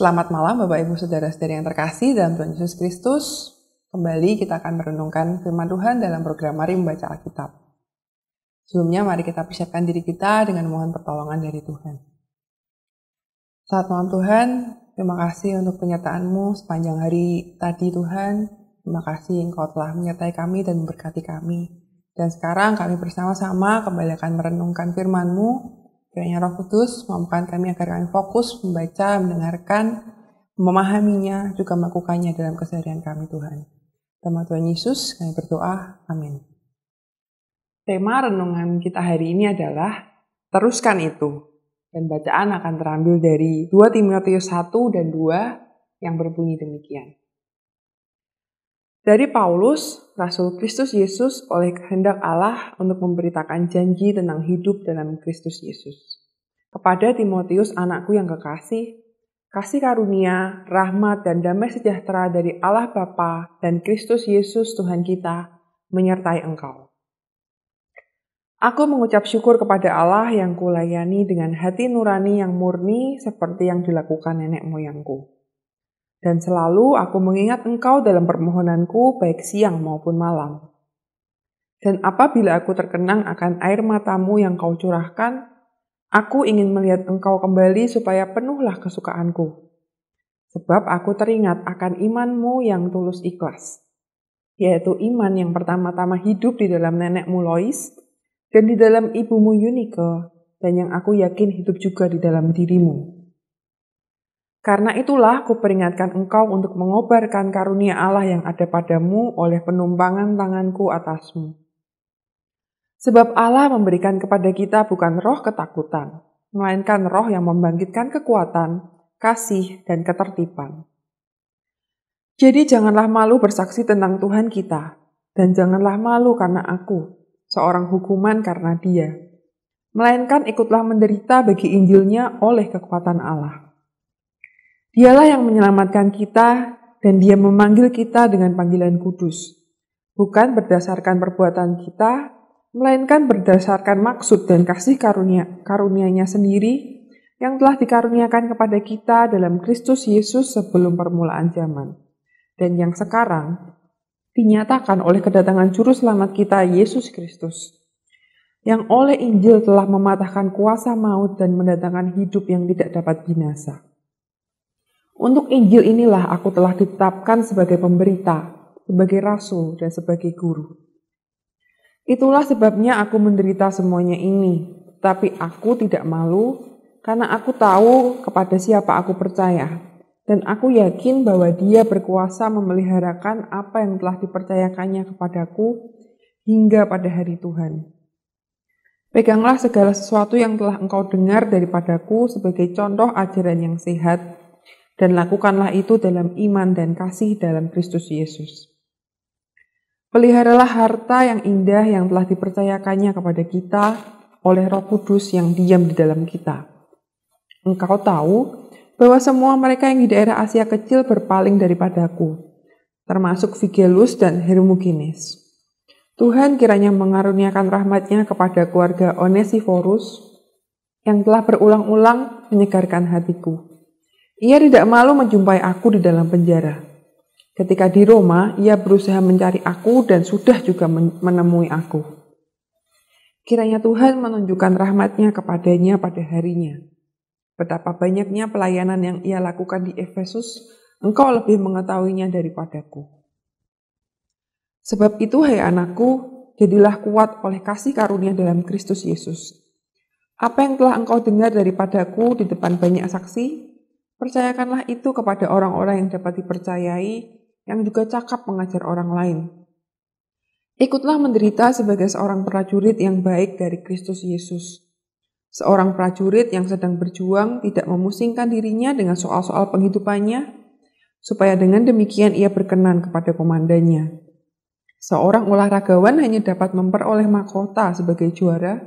Selamat malam Bapak Ibu Saudara-saudari yang terkasih dalam Tuhan Yesus Kristus. Kembali kita akan merenungkan firman Tuhan dalam program Mari Membaca Alkitab. Sebelumnya mari kita persiapkan diri kita dengan mohon pertolongan dari Tuhan. Saat malam Tuhan, terima kasih untuk penyertaanmu sepanjang hari tadi Tuhan. Terima kasih Engkau telah menyertai kami dan memberkati kami. Dan sekarang kami bersama-sama kembali akan merenungkan firman-Mu Kiranya Roh Kudus memampukan kami agar kami fokus membaca, mendengarkan, memahaminya, juga melakukannya dalam keseharian kami Tuhan. Tema Tuhan Yesus, kami berdoa. Amin. Tema renungan kita hari ini adalah Teruskan Itu. Dan bacaan akan terambil dari 2 Timotius 1 dan 2 yang berbunyi demikian. Dari Paulus, Rasul Kristus Yesus oleh kehendak Allah untuk memberitakan janji tentang hidup dalam Kristus Yesus. Kepada Timotius anakku yang kekasih, kasih karunia, rahmat, dan damai sejahtera dari Allah Bapa dan Kristus Yesus Tuhan kita menyertai engkau. Aku mengucap syukur kepada Allah yang kulayani dengan hati nurani yang murni seperti yang dilakukan nenek moyangku dan selalu aku mengingat engkau dalam permohonanku baik siang maupun malam. Dan apabila aku terkenang akan air matamu yang kau curahkan, aku ingin melihat engkau kembali supaya penuhlah kesukaanku. Sebab aku teringat akan imanmu yang tulus ikhlas, yaitu iman yang pertama-tama hidup di dalam nenekmu Lois, dan di dalam ibumu Yunike, dan yang aku yakin hidup juga di dalam dirimu. Karena itulah kuperingatkan engkau untuk mengobarkan karunia Allah yang ada padamu oleh penumpangan tanganku atasmu. Sebab Allah memberikan kepada kita bukan roh ketakutan, melainkan roh yang membangkitkan kekuatan, kasih, dan ketertiban. Jadi janganlah malu bersaksi tentang Tuhan kita, dan janganlah malu karena aku, seorang hukuman karena dia. Melainkan ikutlah menderita bagi Injilnya oleh kekuatan Allah. Dialah yang menyelamatkan kita dan dia memanggil kita dengan panggilan kudus. Bukan berdasarkan perbuatan kita, melainkan berdasarkan maksud dan kasih karunia karunianya sendiri yang telah dikaruniakan kepada kita dalam Kristus Yesus sebelum permulaan zaman. Dan yang sekarang dinyatakan oleh kedatangan juru selamat kita Yesus Kristus yang oleh Injil telah mematahkan kuasa maut dan mendatangkan hidup yang tidak dapat binasa. Untuk Injil inilah aku telah ditetapkan sebagai pemberita, sebagai rasul, dan sebagai guru. Itulah sebabnya aku menderita semuanya ini, tapi aku tidak malu karena aku tahu kepada siapa aku percaya, dan aku yakin bahwa Dia berkuasa memeliharakan apa yang telah dipercayakannya kepadaku hingga pada hari Tuhan. Peganglah segala sesuatu yang telah engkau dengar daripadaku sebagai contoh ajaran yang sehat, dan lakukanlah itu dalam iman dan kasih dalam Kristus Yesus. Peliharalah harta yang indah yang telah dipercayakannya kepada kita oleh Roh Kudus yang diam di dalam kita. Engkau tahu bahwa semua mereka yang di daerah Asia kecil berpaling daripadaku, termasuk Vigelus dan Hermogenes. Tuhan kiranya mengaruniakan rahmatnya kepada keluarga Onesiphorus yang telah berulang-ulang menyegarkan hatiku ia tidak malu menjumpai aku di dalam penjara. Ketika di Roma, ia berusaha mencari aku dan sudah juga menemui aku. Kiranya Tuhan menunjukkan rahmatnya kepadanya pada harinya. Betapa banyaknya pelayanan yang ia lakukan di Efesus, engkau lebih mengetahuinya daripadaku. Sebab itu, hai anakku, jadilah kuat oleh kasih karunia dalam Kristus Yesus. Apa yang telah engkau dengar daripadaku di depan banyak saksi, Percayakanlah itu kepada orang-orang yang dapat dipercayai, yang juga cakap mengajar orang lain. Ikutlah menderita sebagai seorang prajurit yang baik dari Kristus Yesus. Seorang prajurit yang sedang berjuang tidak memusingkan dirinya dengan soal-soal penghidupannya, supaya dengan demikian ia berkenan kepada komandannya. Seorang olahragawan hanya dapat memperoleh mahkota sebagai juara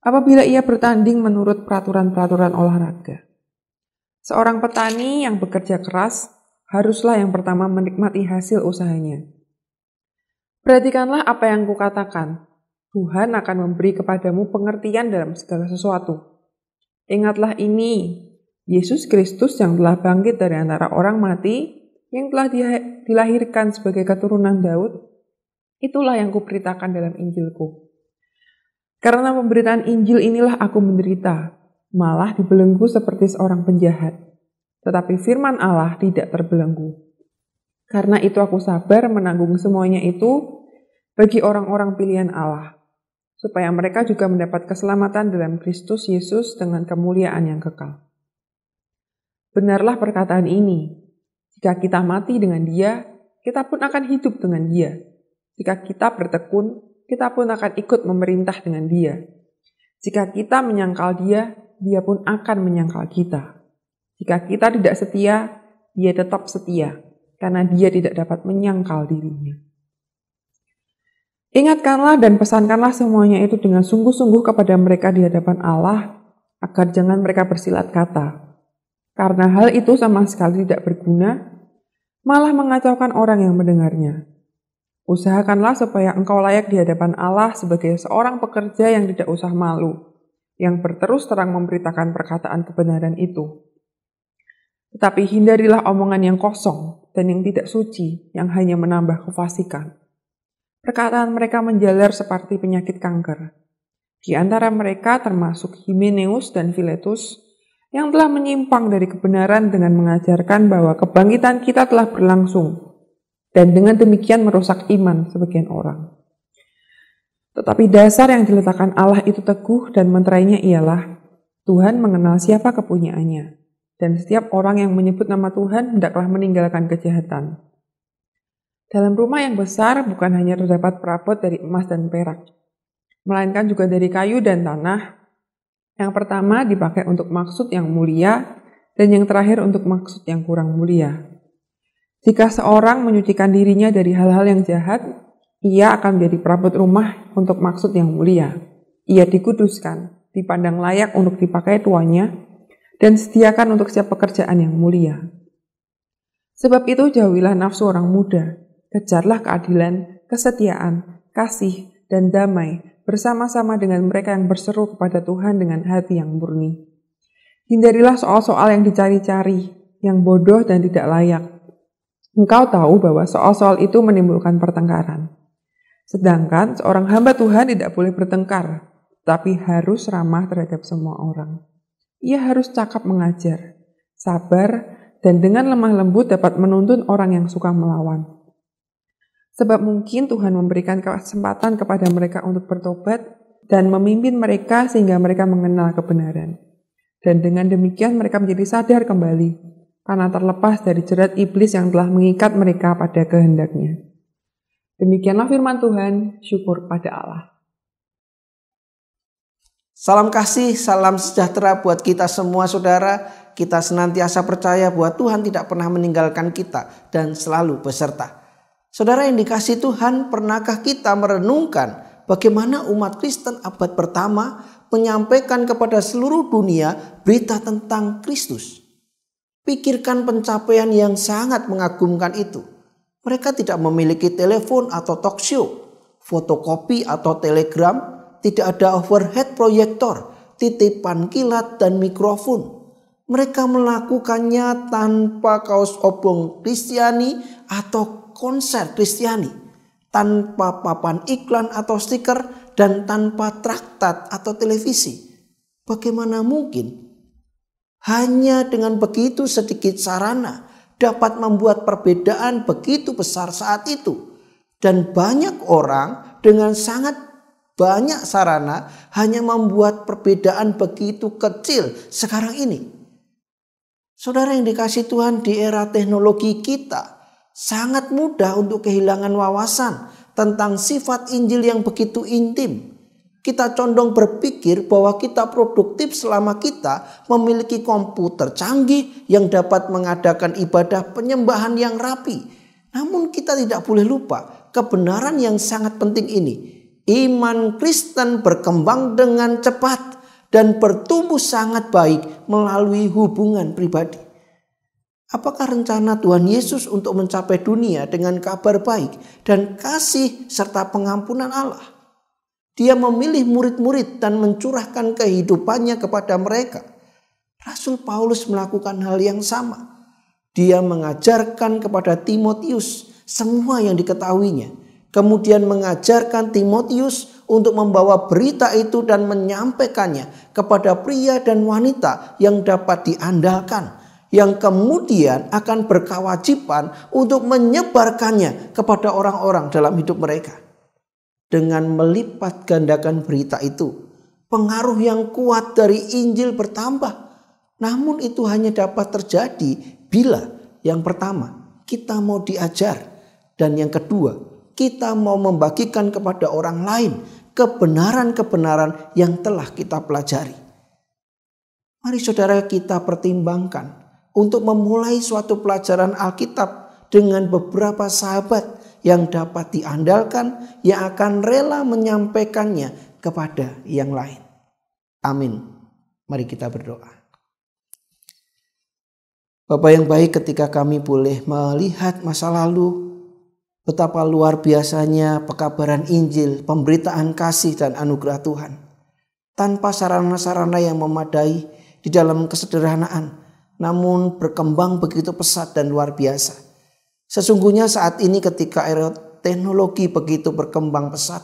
apabila ia bertanding menurut peraturan-peraturan olahraga. Seorang petani yang bekerja keras haruslah yang pertama menikmati hasil usahanya. Perhatikanlah apa yang kukatakan. Tuhan akan memberi kepadamu pengertian dalam segala sesuatu. Ingatlah ini, Yesus Kristus yang telah bangkit dari antara orang mati, yang telah dilahirkan sebagai keturunan Daud, itulah yang kuberitakan dalam Injilku. Karena pemberitaan Injil inilah aku menderita, malah dibelenggu seperti seorang penjahat. Tetapi firman Allah tidak terbelenggu. Karena itu aku sabar menanggung semuanya itu bagi orang-orang pilihan Allah, supaya mereka juga mendapat keselamatan dalam Kristus Yesus dengan kemuliaan yang kekal. Benarlah perkataan ini, jika kita mati dengan dia, kita pun akan hidup dengan dia. Jika kita bertekun, kita pun akan ikut memerintah dengan dia. Jika kita menyangkal dia, dia pun akan menyangkal kita. Jika kita tidak setia, dia tetap setia, karena dia tidak dapat menyangkal dirinya. Ingatkanlah dan pesankanlah semuanya itu dengan sungguh-sungguh kepada mereka di hadapan Allah, agar jangan mereka bersilat kata. Karena hal itu sama sekali tidak berguna, malah mengacaukan orang yang mendengarnya. Usahakanlah supaya engkau layak di hadapan Allah sebagai seorang pekerja yang tidak usah malu, yang berterus terang memberitakan perkataan kebenaran itu. Tetapi hindarilah omongan yang kosong dan yang tidak suci, yang hanya menambah kefasikan. Perkataan mereka menjalar seperti penyakit kanker. Di antara mereka termasuk Himeneus dan Filetus, yang telah menyimpang dari kebenaran dengan mengajarkan bahwa kebangkitan kita telah berlangsung, dan dengan demikian merusak iman sebagian orang. Tetapi dasar yang diletakkan Allah itu teguh dan menterainya ialah Tuhan mengenal siapa kepunyaannya, dan setiap orang yang menyebut nama Tuhan hendaklah meninggalkan kejahatan. Dalam rumah yang besar bukan hanya terdapat perabot dari emas dan perak, melainkan juga dari kayu dan tanah. Yang pertama dipakai untuk maksud yang mulia, dan yang terakhir untuk maksud yang kurang mulia. Jika seorang menyucikan dirinya dari hal-hal yang jahat, ia akan menjadi perabot rumah untuk maksud yang mulia. Ia dikuduskan, dipandang layak untuk dipakai tuanya, dan sediakan untuk setiap pekerjaan yang mulia. Sebab itu jauhilah nafsu orang muda, kejarlah keadilan, kesetiaan, kasih, dan damai bersama-sama dengan mereka yang berseru kepada Tuhan dengan hati yang murni. Hindarilah soal-soal yang dicari-cari, yang bodoh dan tidak layak. Engkau tahu bahwa soal-soal itu menimbulkan pertengkaran. Sedangkan seorang hamba Tuhan tidak boleh bertengkar, tapi harus ramah terhadap semua orang. Ia harus cakap mengajar, sabar, dan dengan lemah lembut dapat menuntun orang yang suka melawan. Sebab mungkin Tuhan memberikan kesempatan kepada mereka untuk bertobat dan memimpin mereka sehingga mereka mengenal kebenaran. Dan dengan demikian mereka menjadi sadar kembali, karena terlepas dari jerat iblis yang telah mengikat mereka pada kehendaknya. Demikianlah firman Tuhan, syukur pada Allah. Salam kasih, salam sejahtera buat kita semua saudara. Kita senantiasa percaya bahwa Tuhan tidak pernah meninggalkan kita dan selalu beserta. Saudara yang dikasih Tuhan, pernahkah kita merenungkan bagaimana umat Kristen abad pertama menyampaikan kepada seluruh dunia berita tentang Kristus? Pikirkan pencapaian yang sangat mengagumkan itu. Mereka tidak memiliki telepon atau talk show, fotokopi atau telegram, tidak ada overhead proyektor, titipan kilat dan mikrofon. Mereka melakukannya tanpa kaos obong Kristiani atau konser Kristiani, tanpa papan iklan atau stiker, dan tanpa traktat atau televisi. Bagaimana mungkin? Hanya dengan begitu sedikit sarana, dapat membuat perbedaan begitu besar saat itu. Dan banyak orang dengan sangat banyak sarana hanya membuat perbedaan begitu kecil sekarang ini. Saudara yang dikasih Tuhan di era teknologi kita sangat mudah untuk kehilangan wawasan tentang sifat Injil yang begitu intim. Kita condong berpikir bahwa kita produktif selama kita memiliki komputer canggih yang dapat mengadakan ibadah penyembahan yang rapi. Namun kita tidak boleh lupa kebenaran yang sangat penting ini. Iman Kristen berkembang dengan cepat dan bertumbuh sangat baik melalui hubungan pribadi. Apakah rencana Tuhan Yesus untuk mencapai dunia dengan kabar baik dan kasih serta pengampunan Allah? Dia memilih murid-murid dan mencurahkan kehidupannya kepada mereka. Rasul Paulus melakukan hal yang sama. Dia mengajarkan kepada Timotius semua yang diketahuinya. Kemudian mengajarkan Timotius untuk membawa berita itu dan menyampaikannya kepada pria dan wanita yang dapat diandalkan yang kemudian akan berkewajiban untuk menyebarkannya kepada orang-orang dalam hidup mereka dengan melipat gandakan berita itu. Pengaruh yang kuat dari Injil bertambah. Namun itu hanya dapat terjadi bila yang pertama kita mau diajar dan yang kedua kita mau membagikan kepada orang lain kebenaran-kebenaran yang telah kita pelajari. Mari saudara kita pertimbangkan untuk memulai suatu pelajaran Alkitab dengan beberapa sahabat yang dapat diandalkan yang akan rela menyampaikannya kepada yang lain. Amin. Mari kita berdoa. Bapak yang baik ketika kami boleh melihat masa lalu betapa luar biasanya pekabaran Injil, pemberitaan kasih dan anugerah Tuhan. Tanpa sarana-sarana yang memadai di dalam kesederhanaan, namun berkembang begitu pesat dan luar biasa Sesungguhnya saat ini ketika era teknologi begitu berkembang pesat,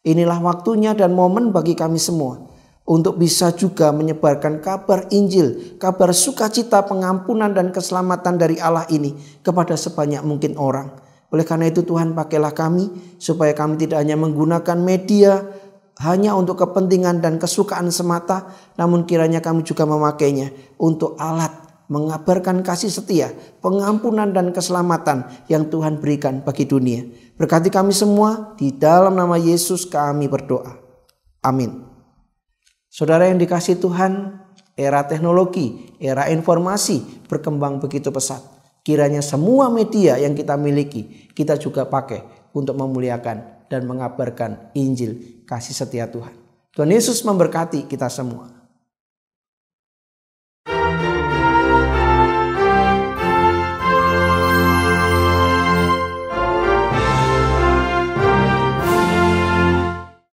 inilah waktunya dan momen bagi kami semua untuk bisa juga menyebarkan kabar Injil, kabar sukacita, pengampunan dan keselamatan dari Allah ini kepada sebanyak mungkin orang. Oleh karena itu Tuhan pakailah kami supaya kami tidak hanya menggunakan media hanya untuk kepentingan dan kesukaan semata, namun kiranya kami juga memakainya untuk alat mengabarkan kasih setia, pengampunan dan keselamatan yang Tuhan berikan bagi dunia. Berkati kami semua di dalam nama Yesus kami berdoa. Amin. Saudara yang dikasih Tuhan, era teknologi, era informasi berkembang begitu pesat. Kiranya semua media yang kita miliki kita juga pakai untuk memuliakan dan mengabarkan Injil kasih setia Tuhan. Tuhan Yesus memberkati kita semua.